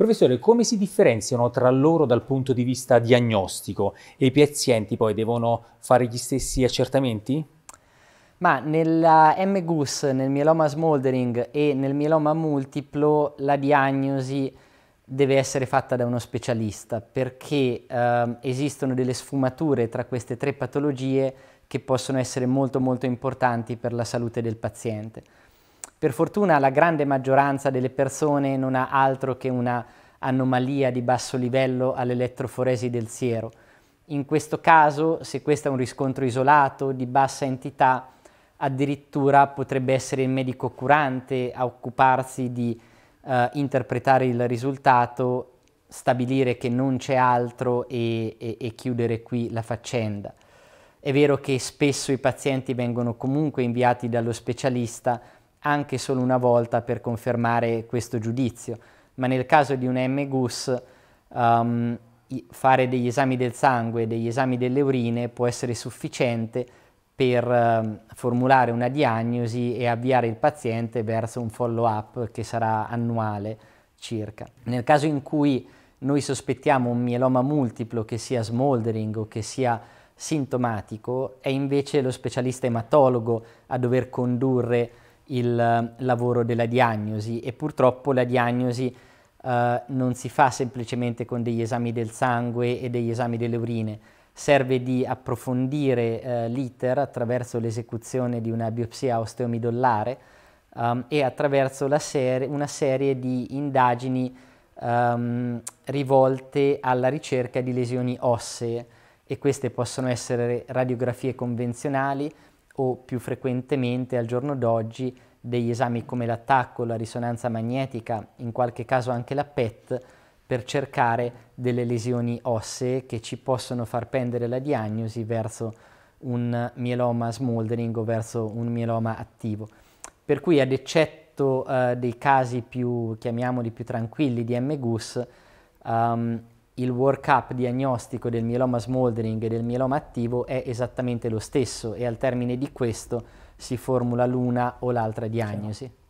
Professore, come si differenziano tra loro dal punto di vista diagnostico e i pazienti poi devono fare gli stessi accertamenti? Ma nella MGUS, nel mieloma smoldering e nel mieloma multiplo la diagnosi deve essere fatta da uno specialista perché eh, esistono delle sfumature tra queste tre patologie che possono essere molto molto importanti per la salute del paziente. Per fortuna la grande maggioranza delle persone non ha altro che una anomalia di basso livello all'elettroforesi del siero. In questo caso, se questo è un riscontro isolato di bassa entità, addirittura potrebbe essere il medico curante a occuparsi di eh, interpretare il risultato, stabilire che non c'è altro e, e, e chiudere qui la faccenda. È vero che spesso i pazienti vengono comunque inviati dallo specialista, anche solo una volta per confermare questo giudizio, ma nel caso di un M-GUS um, ehm, fare degli esami del sangue, degli esami delle urine può essere sufficiente per um, formulare una diagnosi e avviare il paziente verso un follow-up che sarà annuale circa. Nel caso in cui noi sospettiamo un mieloma multiplo che sia smoldering o che sia sintomatico, è invece lo specialista ematologo a dover condurre il eh, lavoro della diagnosi e purtroppo la diagnosi eh, non si fa semplicemente con degli esami del sangue e degli esami delle urine, serve di approfondire eh, l'iter attraverso l'esecuzione di una biopsia osteomidollare um, ehm, e attraverso ser una serie di indagini um, rivolte alla ricerca di lesioni ossee e queste possono essere radiografie convenzionali, o più frequentemente al giorno d'oggi degli esami come l'attacco, la risonanza magnetica, in qualche caso anche la PET, per cercare delle lesioni ossee che ci possono far pendere la diagnosi verso un mieloma smoldering o verso un mieloma attivo. Per cui ad eccetto eh, dei casi più, chiamiamoli più tranquilli di MGUS, um, ehm, il workup diagnostico del mieloma smoldering e del mieloma attivo è esattamente lo stesso e al termine di questo si formula l'una o l'altra diagnosi. Sì.